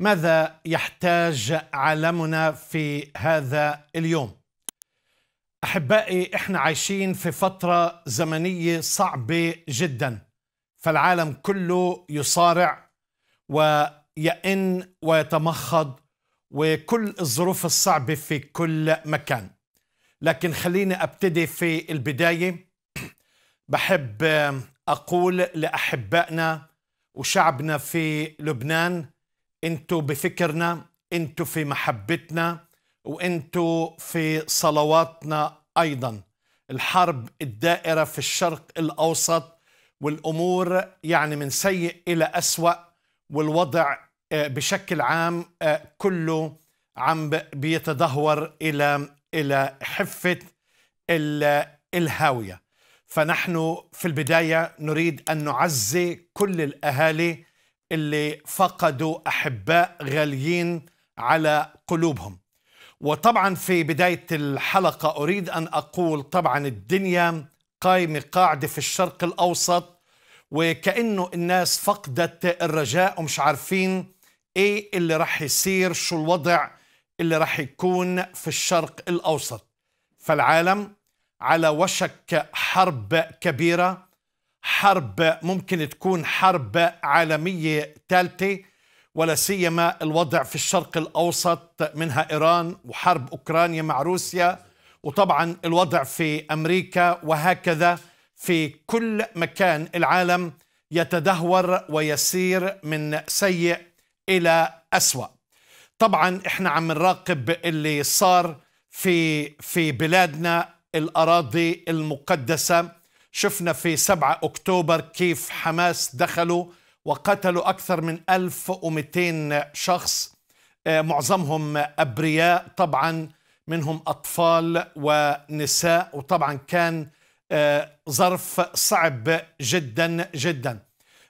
ماذا يحتاج عالمنا في هذا اليوم احبائي احنا عايشين في فتره زمنيه صعبه جدا فالعالم كله يصارع ويئن ويتمخض وكل الظروف الصعبه في كل مكان لكن خليني ابتدي في البدايه بحب اقول لاحبائنا وشعبنا في لبنان انتو بفكرنا انتو في محبتنا وانتو في صلواتنا ايضا الحرب الدائره في الشرق الاوسط والامور يعني من سيء الى اسوا والوضع آه، بشكل عام آه، كله عم بيتدهور الى الى حفه الهاويه فنحن في البدايه نريد ان نعزي كل الاهالي اللي فقدوا احباء غاليين على قلوبهم وطبعا في بدايه الحلقه اريد ان اقول طبعا الدنيا قايمه قاعده في الشرق الاوسط وكانه الناس فقدت الرجاء ومش عارفين ايه اللي راح يصير شو الوضع اللي راح يكون في الشرق الاوسط فالعالم على وشك حرب كبيره حرب ممكن تكون حرب عالمية ثالثة ولا سيما الوضع في الشرق الأوسط منها إيران وحرب أوكرانيا مع روسيا وطبعا الوضع في أمريكا وهكذا في كل مكان العالم يتدهور ويسير من سيء إلى أسوأ طبعا احنا عم نراقب اللي صار في في بلادنا الأراضي المقدسة شفنا في 7 أكتوبر كيف حماس دخلوا وقتلوا أكثر من 1200 شخص آه، معظمهم أبرياء طبعا منهم أطفال ونساء وطبعا كان آه، ظرف صعب جدا جدا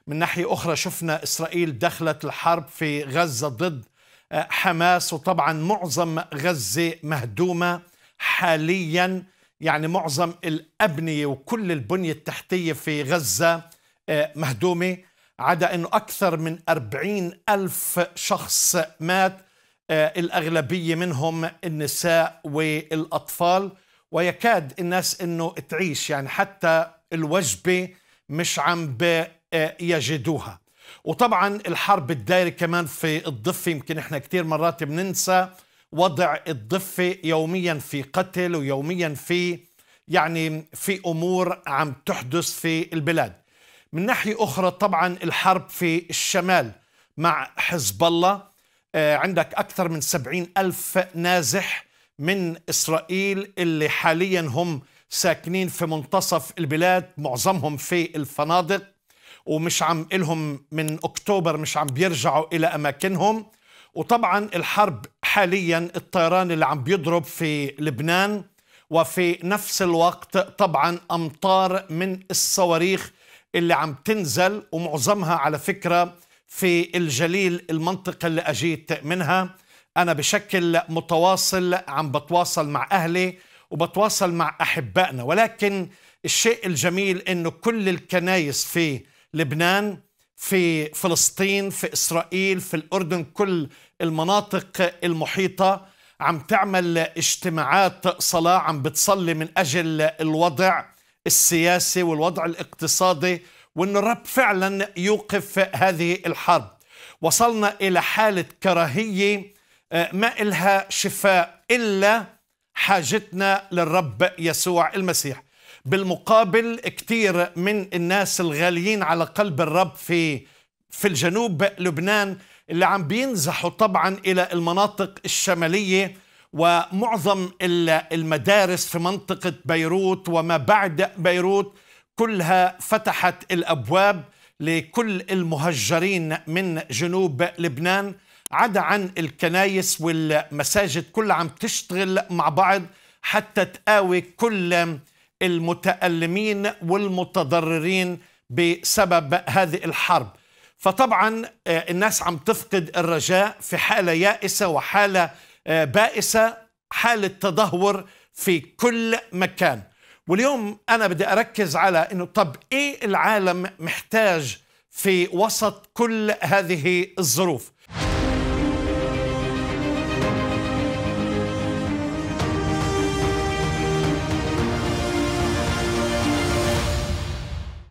من ناحية أخرى شفنا إسرائيل دخلت الحرب في غزة ضد آه، حماس وطبعا معظم غزة مهدومة حالياً يعني معظم الأبنية وكل البنية التحتية في غزة آه، مهدومة عدا أنه أكثر من أربعين ألف شخص مات آه، الأغلبية منهم النساء والأطفال ويكاد الناس أنه تعيش يعني حتى الوجبة مش عم آه، يجدوها وطبعا الحرب الدائرة كمان في الضفة يمكن احنا كتير مرات بننسى وضع الضفة يوميا في قتل ويوميا في يعني في أمور عم تحدث في البلاد من ناحية أخرى طبعا الحرب في الشمال مع حزب الله آه، عندك أكثر من سبعين ألف نازح من إسرائيل اللي حاليا هم ساكنين في منتصف البلاد معظمهم في الفنادق ومش عم إلهم من أكتوبر مش عم بيرجعوا إلى أماكنهم وطبعا الحرب حاليا الطيران اللي عم بيضرب في لبنان وفي نفس الوقت طبعا أمطار من الصواريخ اللي عم تنزل ومعظمها على فكرة في الجليل المنطقة اللي أجيت منها أنا بشكل متواصل عم بتواصل مع أهلي وبتواصل مع أحبائنا ولكن الشيء الجميل أنه كل الكنايس في لبنان في فلسطين في إسرائيل في الأردن كل المناطق المحيطة عم تعمل اجتماعات صلاة عم بتصلي من أجل الوضع السياسي والوضع الاقتصادي وأن الرب فعلا يوقف هذه الحرب وصلنا إلى حالة كراهية آه، ما إلها شفاء إلا حاجتنا للرب يسوع المسيح بالمقابل كثير من الناس الغاليين على قلب الرب في في الجنوب لبنان اللي عم بينزحوا طبعا إلى المناطق الشمالية ومعظم المدارس في منطقة بيروت وما بعد بيروت كلها فتحت الأبواب لكل المهجرين من جنوب لبنان عدا عن الكنايس والمساجد كلها عم تشتغل مع بعض حتى تقاوي كل المتألمين والمتضررين بسبب هذه الحرب فطبعا آه، الناس عم تفقد الرجاء في حالة يائسة وحالة آه، بائسة حالة تدهور في كل مكان واليوم أنا بدي أركز على أنه طب إيه العالم محتاج في وسط كل هذه الظروف